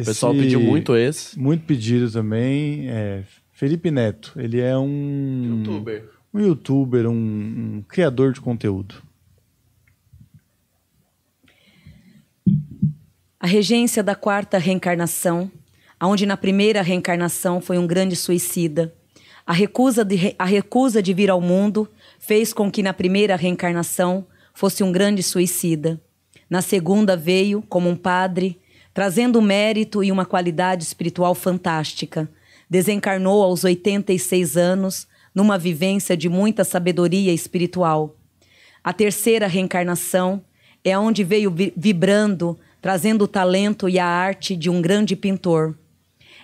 O esse, pessoal pediu muito esse. Muito pedido também. É, Felipe Neto, ele é um. Youtuber. Um youtuber, um, um criador de conteúdo. A regência da quarta reencarnação, onde na primeira reencarnação foi um grande suicida. A recusa, de, a recusa de vir ao mundo fez com que na primeira reencarnação fosse um grande suicida. Na segunda veio como um padre trazendo mérito e uma qualidade espiritual fantástica. Desencarnou aos 86 anos, numa vivência de muita sabedoria espiritual. A terceira reencarnação é onde veio vibrando, trazendo o talento e a arte de um grande pintor.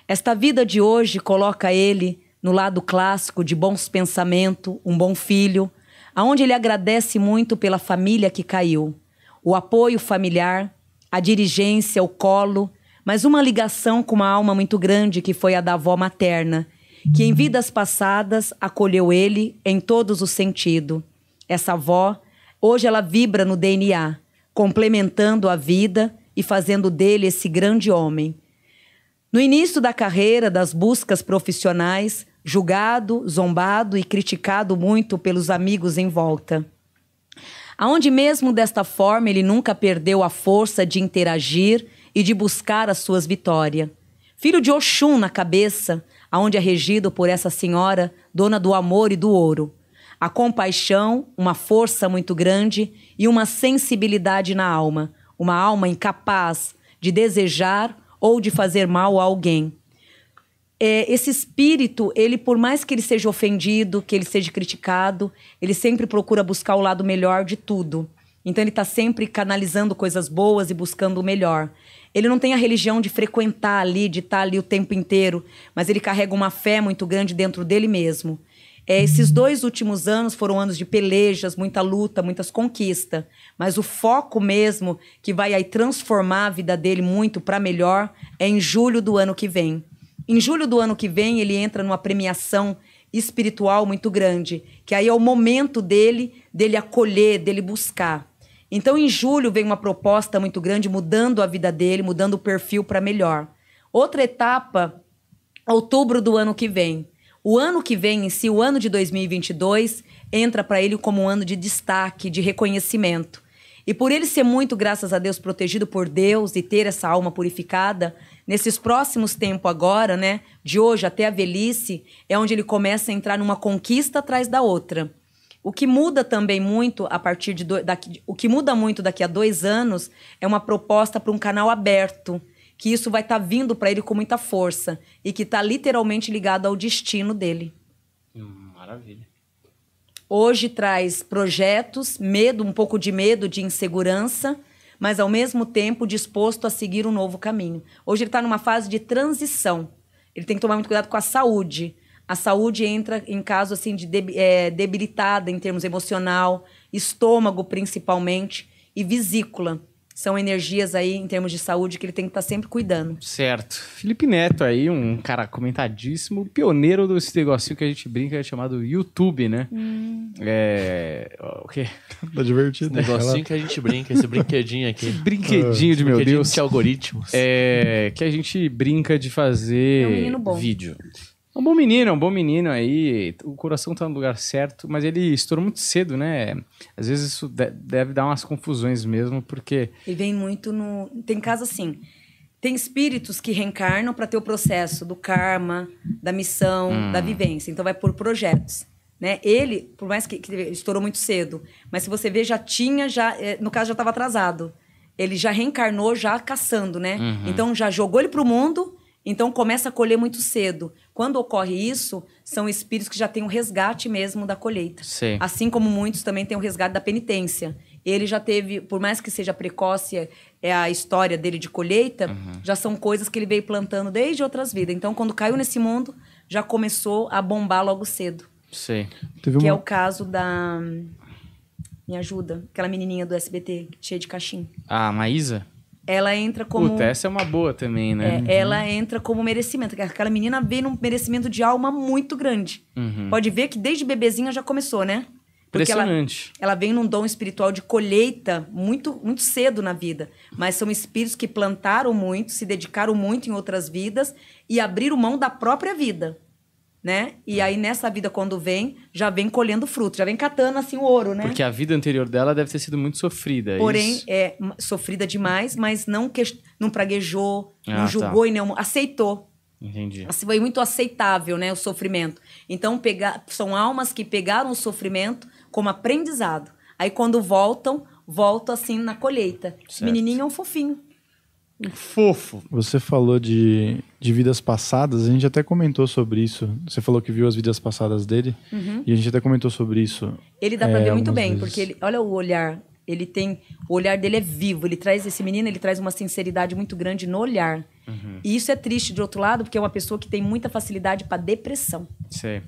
Esta vida de hoje coloca ele no lado clássico de bons pensamentos, um bom filho, aonde ele agradece muito pela família que caiu, o apoio familiar a dirigência, o colo, mas uma ligação com uma alma muito grande que foi a da avó materna, que em vidas passadas acolheu ele em todos os sentidos. Essa avó, hoje ela vibra no DNA, complementando a vida e fazendo dele esse grande homem. No início da carreira, das buscas profissionais, julgado, zombado e criticado muito pelos amigos em volta aonde mesmo desta forma ele nunca perdeu a força de interagir e de buscar as suas vitórias. Filho de Oxum na cabeça, aonde é regido por essa senhora, dona do amor e do ouro. A compaixão, uma força muito grande e uma sensibilidade na alma, uma alma incapaz de desejar ou de fazer mal a alguém é, esse espírito, ele por mais que ele seja ofendido, que ele seja criticado, ele sempre procura buscar o lado melhor de tudo. Então ele está sempre canalizando coisas boas e buscando o melhor. Ele não tem a religião de frequentar ali, de estar tá ali o tempo inteiro, mas ele carrega uma fé muito grande dentro dele mesmo. É, esses dois últimos anos foram anos de pelejas, muita luta, muitas conquistas, mas o foco mesmo que vai aí transformar a vida dele muito para melhor é em julho do ano que vem. Em julho do ano que vem, ele entra numa premiação espiritual muito grande, que aí é o momento dele, dele acolher, dele buscar. Então, em julho, vem uma proposta muito grande, mudando a vida dele, mudando o perfil para melhor. Outra etapa, outubro do ano que vem. O ano que vem, em si, o ano de 2022, entra para ele como um ano de destaque, de reconhecimento. E por ele ser muito, graças a Deus, protegido por Deus e ter essa alma purificada, nesses próximos tempos agora, né, de hoje até a velhice, é onde ele começa a entrar numa conquista atrás da outra. O que muda também muito a partir de do, daqui, o que muda muito daqui a dois anos é uma proposta para um canal aberto, que isso vai estar tá vindo para ele com muita força e que está literalmente ligado ao destino dele. Hum, maravilha. Hoje traz projetos, medo, um pouco de medo, de insegurança, mas ao mesmo tempo disposto a seguir um novo caminho. Hoje ele está numa fase de transição. Ele tem que tomar muito cuidado com a saúde. A saúde entra em caso assim de é, debilitada em termos emocional, estômago principalmente e vesícula são energias aí em termos de saúde que ele tem que estar tá sempre cuidando. Certo. Felipe Neto aí, um cara comentadíssimo, pioneiro desse negocinho que a gente brinca é chamado YouTube, né? Hum. É. O quê? Tá divertido. Esse negocinho que a gente brinca, esse brinquedinho aqui. Esse brinquedinho de ah, meu brinquedinho Deus. De algoritmos. É. Que a gente brinca de fazer é um vídeo. É um bom menino, é um bom menino aí. O coração tá no lugar certo, mas ele estourou muito cedo, né? Às vezes isso deve dar umas confusões mesmo, porque. E vem muito no. Tem casa assim. Tem espíritos que reencarnam para ter o processo do karma, da missão, hum. da vivência. Então vai por projetos. Né? Ele, por mais que, que estourou muito cedo, mas se você vê, já tinha, já, eh, no caso, já estava atrasado. Ele já reencarnou, já caçando, né? Uhum. Então já jogou ele para o mundo então começa a colher muito cedo. Quando ocorre isso, são espíritos que já têm o um resgate mesmo da colheita. Sim. Assim como muitos também têm o um resgate da penitência. Ele já teve, por mais que seja precoce é a história dele de colheita, uhum. já são coisas que ele veio plantando desde outras vidas. Então quando caiu nesse mundo, já começou a bombar logo cedo. Sim. Teve que é uma... é o caso da me ajuda, aquela menininha do SBT cheia de cachim. Ah, Maísa? ela entra como. Puta, essa é uma boa também, né? É, uhum. ela entra como merecimento. Aquela menina vem num merecimento de alma muito grande. Uhum. Pode ver que desde bebezinha já começou, né? Porque Impressionante. Ela, ela, vem num dom espiritual de colheita muito, muito cedo na vida. Mas são espíritos que plantaram muito, se dedicaram muito em outras vidas e abriram mão da própria vida né? E é. aí nessa vida quando vem, já vem colhendo fruto, já vem catando assim o ouro, né? Porque a vida anterior dela deve ter sido muito sofrida. É Porém, isso. é sofrida demais, mas não que, não praguejou, ah, não tá. julgou tá. e não aceitou. Entendi. Assim, foi muito aceitável, né, o sofrimento. Então pegar, são almas que pegaram o sofrimento como aprendizado. Aí quando voltam, voltam assim na colheita. Certo. Menininho é um fofinho. Fofo. Você falou de, de vidas passadas, a gente até comentou sobre isso. Você falou que viu as vidas passadas dele, uhum. e a gente até comentou sobre isso. Ele dá pra é, ver muito bem, vezes. porque ele, olha o olhar. Ele tem. O olhar dele é vivo. Ele traz esse menino, ele traz uma sinceridade muito grande no olhar. Uhum. E isso é triste, de outro lado, porque é uma pessoa que tem muita facilidade para depressão. Sim.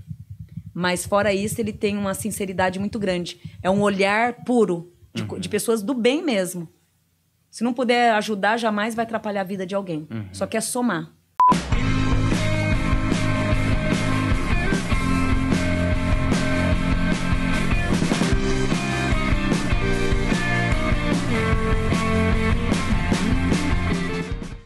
Mas fora isso, ele tem uma sinceridade muito grande. É um olhar puro, de, uhum. de pessoas do bem mesmo. Se não puder ajudar, jamais vai atrapalhar a vida de alguém. Uhum. Só quer é somar.